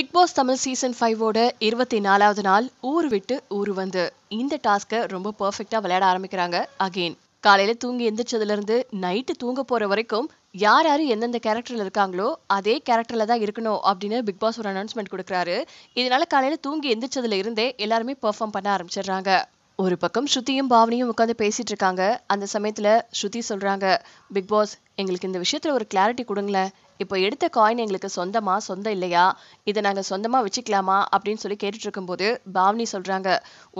Bigg Boss Tamil season ஃபைவோட இருபத்தி நாலாவது நாள் ஊர் விட்டு ஊர் வந்து இந்த டாஸ்க்கை ரொம்ப பர்ஃபெக்டாக விளையாட ஆரம்பிக்கிறாங்க அகெயின் காலையில் தூங்கி எந்திரிச்சதுலேருந்து நைட்டு தூங்க போகிற வரைக்கும் யார் யார் எந்தெந்த கேரக்டரில் இருக்காங்களோ அதே கேரக்டரில் தான் இருக்கணும் அப்படின்னு பிக் பாஸ் ஒரு அனௌன்ஸ்மெண்ட் கொடுக்குறாரு இதனால காலையில் தூங்கி எந்திரிச்சதுல இருந்தே எல்லாருமே பெர்ஃபார்ம் பண்ண ஆரம்பிச்சிடுறாங்க ஒரு பக்கம் ஸ்ருதியும் பாவனியும் உட்காந்து பேசிட்டு இருக்காங்க அந்த சமயத்தில் ஸ்ருதி சொல்கிறாங்க பிக் பாஸ் எங்களுக்கு இந்த விஷயத்தில் ஒரு கிளாரிட்டி கொடுங்களேன் இப்போ எடுத்த காயின் எங்களுக்கு சொந்தமா சொந்தம் இல்லையா இதை நாங்கள் சொந்தமாக வச்சுக்கலாமா அப்படின்னு சொல்லி கேட்டுட்டு இருக்கும்போது பாவனி சொல்கிறாங்க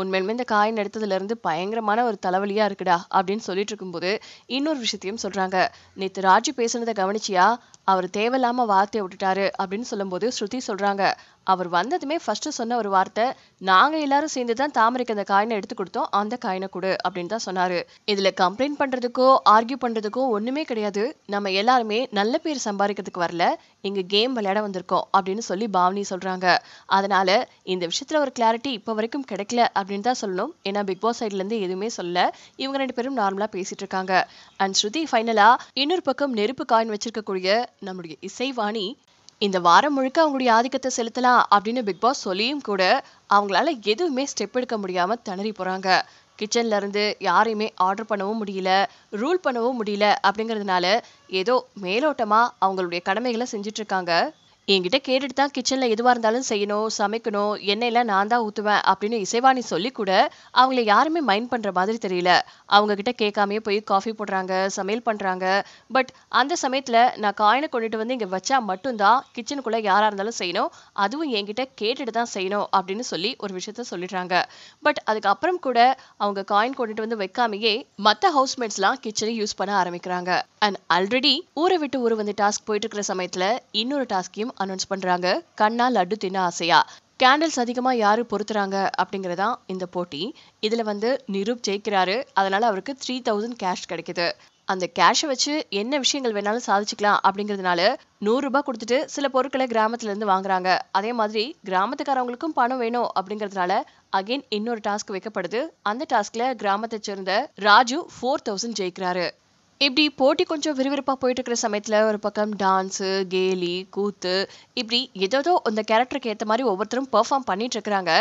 உண்மையிலுமே இந்த காயின் எடுத்ததுலேருந்து பயங்கரமான ஒரு தலைவலியாக இருக்குடா அப்படின்னு சொல்லிட்டு இருக்கும்போது இன்னொரு விஷயத்தையும் சொல்கிறாங்க நேற்று ராஜு பேசுனதை கவனிச்சியா அவர் தேவையில்லாமல் வார்த்தையை விட்டுட்டாரு அப்படின்னு சொல்லும்போது ஸ்ருதி சொல்கிறாங்க அவர் வந்ததுமே ஃபர்ஸ்ட் சொன்ன ஒரு வார்த்தை நாங்க எல்லாரும் சேர்ந்து தான் தாமரைக்கு அந்த காயினை எடுத்து கொடுத்தோம் அந்த காயினை கொடு அப்படின்னு தான் சொன்னாரு இதுல கம்ப்ளைண்ட் பண்றதுக்கோ ஆர்கியூ பண்றதுக்கோ ஒண்ணுமே கிடையாது நம்ம எல்லாருமே நல்ல பேர் சம்பாதிக்கிறதுக்கு வரல இங்க கேம் விளையாட வந்திருக்கோம் அப்படின்னு சொல்லி பாவனி சொல்றாங்க அதனால இந்த விஷயத்துல ஒரு கிளாரிட்டி இப்போ வரைக்கும் கிடைக்கல அப்படின்னு தான் சொல்லணும் ஏன்னா பிக் பாஸ் சைட்ல இருந்து எதுவுமே சொல்ல இவங்க ரெண்டு பேரும் நார்மலா பேசிட்டு இருக்காங்க அண்ட் ஸ்ருதி ஃபைனலாக இன்னொரு பக்கம் நெருப்பு காயின் வச்சிருக்கக்கூடிய நம்மளுடைய இசைவாணி இந்த வாரம் முழுக்க அவங்களுடைய ஆதிக்கத்தை செலுத்தலாம் அப்படின்னு பிக் பாஸ் சொல்லியும் கூட அவங்களால எதுவுமே ஸ்டெப் எடுக்க முடியாம திணறி போறாங்க கிச்சன்ல இருந்து யாரையுமே ஆர்டர் பண்ணவும் முடியல ரூல் பண்ணவும் முடியல அப்படிங்கிறதுனால ஏதோ மேலோட்டமா அவங்களுடைய கடமைகளை செஞ்சிட்டு இருக்காங்க என்கிட்ட கேட்டுட்டு தான் கிச்சனில் எதுவாக இருந்தாலும் செய்யணும் சமைக்கணும் எண்ணெயெல்லாம் நான் தான் ஊற்றுவேன் அப்படின்னு இசைவாணி சொல்லி கூட அவங்கள யாருமே மைண்ட் பண்ணுற மாதிரி தெரியல அவங்க கிட்ட கேட்காமே போய் காஃபி போடுறாங்க சமையல் பண்ணுறாங்க பட் அந்த சமயத்தில் நான் காயினை கொண்டுட்டு வந்து இங்கே வச்சா மட்டும்தான் கிச்சனுக்குள்ளே யாராக இருந்தாலும் செய்யணும் அதுவும் என்கிட்ட கேட்டுட்டு தான் செய்யணும் அப்படின்னு சொல்லி ஒரு விஷயத்த சொல்லிடுறாங்க பட் அதுக்கப்புறம் கூட அவங்க காயின் கொண்டுட்டு வந்து வைக்காமையே மற்ற ஹவுஸ்மேட்ஸ்லாம் கிச்சனை யூஸ் பண்ண ஆரம்பிக்கிறாங்க அண்ட் ஆல்ரெடி ஊரை விட்டு ஊரை வந்து டாஸ்க் போயிட்டு இருக்கிற சமயத்தில் இன்னொரு டாஸ்கையும் அனௌன்ஸ் பண்றாங்க கண்ணா லட்டு தின்ன ஆசையா கேண்டில்ஸ் அதிகமாக யார் பொறுத்துறாங்க அப்படிங்கிறதான் இந்த போட்டி இதில் வந்து நிரூப் ஜெயிக்கிறாரு அதனால் அவருக்கு த்ரீ தௌசண்ட் கேஷ் கிடைக்குது அந்த கேஷை வச்சு என்ன விஷயங்கள் வேணாலும் சாதிச்சுக்கலாம் அப்படிங்கிறதுனால நூறுரூபா கொடுத்துட்டு சில பொருட்களை கிராமத்துலேருந்து வாங்குறாங்க அதே மாதிரி கிராமத்துக்காரவங்களுக்கும் பணம் வேணும் அப்படிங்கிறதுனால அகைன் இன்னொரு டாஸ்க் வைக்கப்படுது அந்த டாஸ்கில் கிராமத்தை சேர்ந்த ராஜு ஃபோர் தௌசண்ட் ஜெயிக்கிறாரு இப்படி போட்டி கொஞ்சம் விறுவிறுப்பாக போயிட்டு இருக்கிற சமயத்தில் ஒரு பக்கம் டான்ஸு கேலி கூத்து இப்படி ஏதோ அந்த கேரக்டருக்கு ஏற்ற மாதிரி ஒவ்வொருத்தரும் பெர்ஃபார்ம் பண்ணிட்டு இருக்கிறாங்க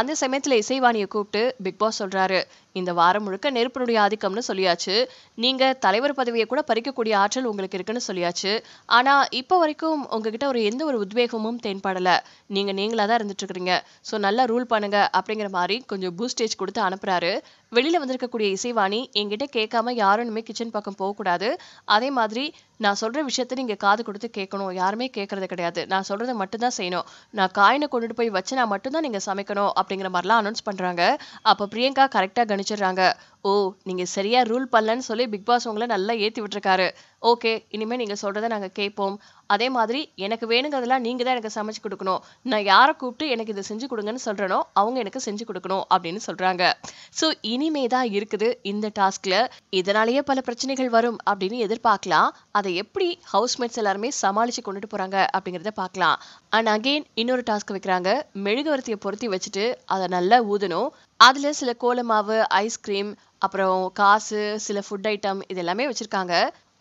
அந்த சமயத்தில் இசைவாணியை கூப்பிட்டு பிக் பாஸ் சொல்கிறாரு இந்த வாரம் முழுக்க நெருப்பனுடைய ஆதிக்கம்னு சொல்லியாச்சு நீங்க தலைவர் பதவியை கூட பறிக்கக்கூடிய ஆற்றல் உங்களுக்கு இருக்குன்னு சொல்லியாச்சு ஆனா இப்போ வரைக்கும் உங்ககிட்ட ஒரு எந்த ஒரு உத்வேகமும் தேன்படல நீங்க நீங்களா தான் இருந்துட்டு இருக்கிறீங்க ஸோ நல்லா ரூல் பண்ணுங்க அப்படிங்கிற மாதிரி கொஞ்சம் பூஸ்டேஜ் கொடுத்து அனுப்புறாரு வெளியில வந்திருக்கக்கூடிய இசைவாணி என்கிட்ட கேட்காம யாருன்னுமே கிச்சன் பக்கம் போகக்கூடாது அதே மாதிரி நான் சொல்கிற விஷயத்த நீங்கள் காது கொடுத்து கேட்கணும் யாருமே கேட்குறது கிடையாது நான் சொல்கிறத மட்டும்தான் செய்யணும் நான் காயினை கொண்டுட்டு போய் வச்சு நான் மட்டும்தான் நீங்கள் சமைக்கணும் அப்படிங்கிற மாதிரிலாம் அனௌன்ஸ் பண்ணுறாங்க அப்போ பிரியங்கா கரெக்டாக கணிச்சிடுறாங்க ஓ நீங்கள் சரியாக ரூல் பண்ணலன்னு சொல்லி பிக் பாஸ் உங்களை நல்லா ஏற்றி விட்டுருக்காரு ஓகே இனிமேல் நீங்கள் சொல்கிறத நாங்கள் கேட்போம் அதே மாதிரி எனக்கு வேணுங்கிறதெல்லாம் நீங்கள் தான் எனக்கு சமைச்சு கொடுக்கணும் நான் யாரை கூப்பிட்டு எனக்கு இதை செஞ்சு கொடுங்கன்னு சொல்கிறேனோ அவங்க எனக்கு செஞ்சு கொடுக்கணும் அப்படின்னு சொல்கிறாங்க ஸோ இனிமே தான் இருக்குது இந்த டாஸ்கில் இதனாலேயே பல பிரச்சனைகள் வரும் அப்படின்னு எதிர்பார்க்கலாம் அதை எப்படி ஹவுஸ்மேட்ஸ் எல்லாருமே சமாளித்து கொண்டுட்டு போகிறாங்க அப்படிங்கிறத பார்க்கலாம் அண்ட் அகெயின் இன்னொரு டாஸ்க் வைக்கிறாங்க மெழுகுவர்த்தியை பொருத்தி வச்சுட்டு அதை நல்லா ஊதணும் அதில் சில கோலமாவு ஐஸ்கிரீம் அப்புறம் காசு சில ஃபுட் ஐட்டம் இது எல்லாமே வச்சுருக்காங்க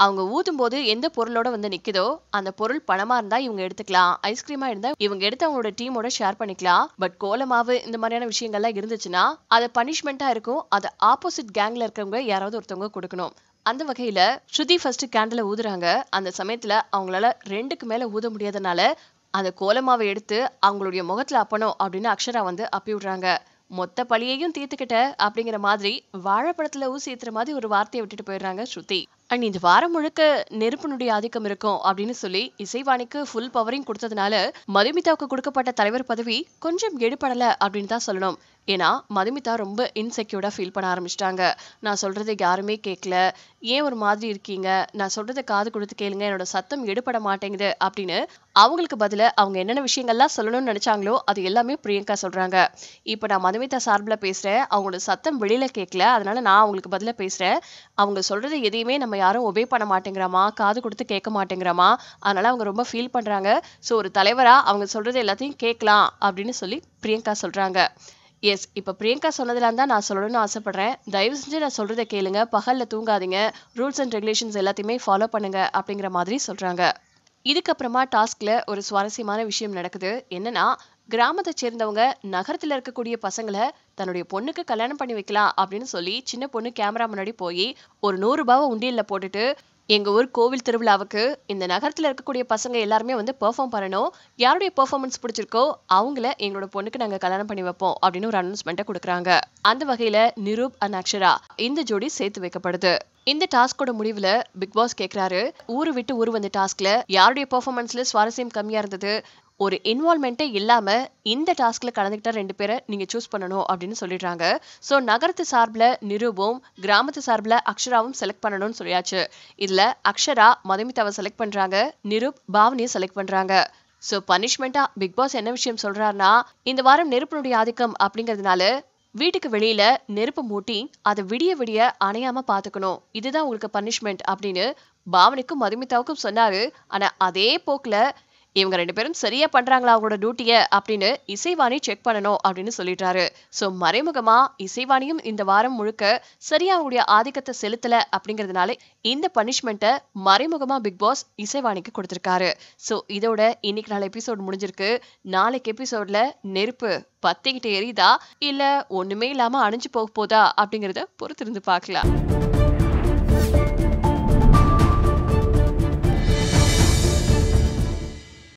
அவங்க ஊதும் போது எந்த பொருளோட வந்து நிக்குதோ அந்த பொருள் பணமா இருந்தா இவங்க எடுத்துக்கலாம் ஐஸ்கிரீமா இருந்தா இவங்க எடுத்து அவங்களோட டீமோட ஷேர் பண்ணிக்கலாம் பட் கோலமாவு இந்த மாதிரியான விஷயங்கள்லாம் இருந்துச்சுன்னா அது பனிஷ்மெண்ட்டாக இருக்கும் அது ஆப்போசிட் கேங்ல இருக்கிறவங்க யாராவது ஒருத்தவங்க கொடுக்கணும் அந்த வகையில ஸ்ருதி ஃபர்ஸ்ட் கேண்டில் ஊதுறாங்க அந்த சமயத்துல அவங்களால ரெண்டுக்கு மேல ஊத முடியாதனால அந்த கோலமாவை எடுத்து அவங்களுடைய முகத்துல அப்பணும் அப்படின்னு அக்ஷரா வந்து அப்பி விடுறாங்க மொத்த பழியையும் தீர்த்துக்கிட்ட அப்படிங்கிற மாதிரி வாழைப்பழத்துல ஊசி ஏத்துற மாதிரி ஒரு வார்த்தையை விட்டுட்டு போயிடுறாங்க ஸ்ருதி அண்ட் இந்த வாரம் முழுக்க நெருப்பினுடைய ஆதிக்கம் இருக்கும் அப்படின்னு சொல்லி இசைவாணிக்கு ஃபுல் பவரிங் கொடுத்ததுனால மதுமிதாவுக்கு கொடுக்கப்பட்ட தலைவர் பதவி கொஞ்சம் எடுபடலை அப்படின்னு தான் சொல்லணும் ஏன்னா மதுமிதா ரொம்ப இன்செக்யூர்டாக ஃபீல் பண்ண ஆரம்பிச்சிட்டாங்க நான் சொல்கிறது யாருமே கேட்கல ஏன் ஒரு மாதிரி இருக்கீங்க நான் சொல்கிறத காது கொடுத்து கேளுங்க என்னோட சத்தம் எடுபட மாட்டேங்குது அப்படின்னு அவங்களுக்கு பதில அவங்க என்னென்ன விஷயங்கள்லாம் சொல்லணும்னு நினச்சாங்களோ அது எல்லாமே பிரியங்கா சொல்கிறாங்க இப்போ நான் மதுமிதா சார்பில் பேசுகிறேன் அவங்களோட சத்தம் வெளியில் கேட்கல அதனால நான் அவங்களுக்கு பதிலாக பேசுகிறேன் அவங்க சொல்கிறது எதையுமே நம்ம யாரும் ஒபே பண்ண மாட்டேங்கிறாமா காது கொடுத்து கேட்க மாட்டேங்கிறாமா அதனால அவங்க ரொம்ப ஃபீல் பண்ணுறாங்க ஸோ ஒரு தலைவராக அவங்க சொல்கிறது எல்லாத்தையும் கேட்கலாம் அப்படின்னு சொல்லி பிரியங்கா சொல்கிறாங்க எஸ் இப்போ பிரியங்கா சொன்னதுலாம் தான் நான் சொல்லணும்னு ஆசைப்பட்றேன் தயவு செஞ்சு நான் சொல்கிறத கேளுங்க பகலில் தூங்காதீங்க ரூல்ஸ் அண்ட் ரெகுலேஷன்ஸ் எல்லாத்தையுமே ஃபாலோ பண்ணுங்க அப்படிங்கிற மாதிரி சொல்கிறாங்க இதுக்கப்புறமா டாஸ்கில் ஒரு சுவாரஸ்யமான விஷயம் நடக்குது என்னன்னா கிராமத்தை சேர்ந்தவங்க நகரத்துல இருக்கக்கூடிய பசங்களை தன்னுடைய பொண்ணுக்கு கல்யாணம் பண்ணி வைக்கலாம் அப்படின்னு சொல்லி சின்ன பொண்ணு கேமரா முன்னாடி போய் ஒரு நூறு ரூபாவை உண்டியல்ல போட்டுட்டு எங்க ஊர் கோவில் திருவிழாவுக்கு இந்த நகரத்துல இருக்கக்கூடிய பசங்க எல்லாருமே வந்து பெர்ஃபார்ம் பண்ணணும் யாருடைய பெர்ஃபார்மன்ஸ் பிடிச்சிருக்கோ அவங்கள எங்களோட பொண்ணுக்கு நாங்க கல்யாணம் பண்ணி வைப்போம் அப்படின்னு ஒரு அனௌன்ஸ்மெண்ட்டை கொடுக்குறாங்க அந்த வகையில நிரூப் அண்ட் அக்ஷரா இந்த ஜோடி சேர்த்து வைக்கப்படுது இந்த டாஸ்கோட முடிவுல பிக் பாஸ் கேக்குறாரு ஊரு விட்டு ஊர் வந்த டாஸ்க்ல யாருடைய பெர்ஃபார்மன்ஸ்ல சுவாரஸ்யம் கம்மியா இருந்தது ஒரு இன்வால்மெண்ட்டே இல்லாமல் இந்த டாஸ்கில் கலந்துக்கிட்ட ரெண்டு பேரை நீங்கள் சூஸ் பண்ணணும் அப்படின்னு சொல்லிடுறாங்க ஸோ நகரத்து சார்பில் நிருபும் கிராமத்து சார்பில் அக்ஷராவும் செலக்ட் பண்ணணும்னு சொல்லியாச்சு இதில் அக்ஷரா மதுமிதாவை செலக்ட் பண்ணுறாங்க நிருப் பாவனியை செலக்ட் பண்ணுறாங்க ஸோ பனிஷ்மெண்ட்டாக பிக் பாஸ் என்ன விஷயம் சொல்கிறாருன்னா இந்த வாரம் நெருப்பினுடைய ஆதிக்கம் அப்படிங்கிறதுனால வீட்டுக்கு வெளியில நெருப்பு மூட்டி அதை விடிய விடிய அணையாம பாத்துக்கணும் இதுதான் உங்களுக்கு பனிஷ்மெண்ட் அப்படின்னு பாவனுக்கும் மதுமிதாவுக்கும் சொன்னாரு ஆனா அதே போக்குல இவங்க ரெண்டு பேரும் சரியா பண்றாங்களா அவங்களோட டியூட்டியை அப்படின்னு இசைவாணி செக் பண்ணணும் அப்படின்னு சொல்லிட்டாரு ஸோ மறைமுகமா இசைவாணியும் இந்த வாரம் முழுக்க சரியா அவங்களுடைய ஆதிக்கத்தை செலுத்தல அப்படிங்கிறதுனால இந்த பனிஷ்மெண்ட்டை மறைமுகமா பிக் பாஸ் இசைவாணிக்கு கொடுத்துருக்காரு ஸோ இதோட இன்னைக்கு நாலு எபிசோட் முடிஞ்சிருக்கு நாளைக்கு எபிசோட்ல நெருப்பு பத்திக்கிட்டு எரியுதா இல்ல ஒண்ணுமே இல்லாம அணிஞ்சு போக போதா அப்படிங்கறத பொறுத்திருந்து பார்க்கலாம்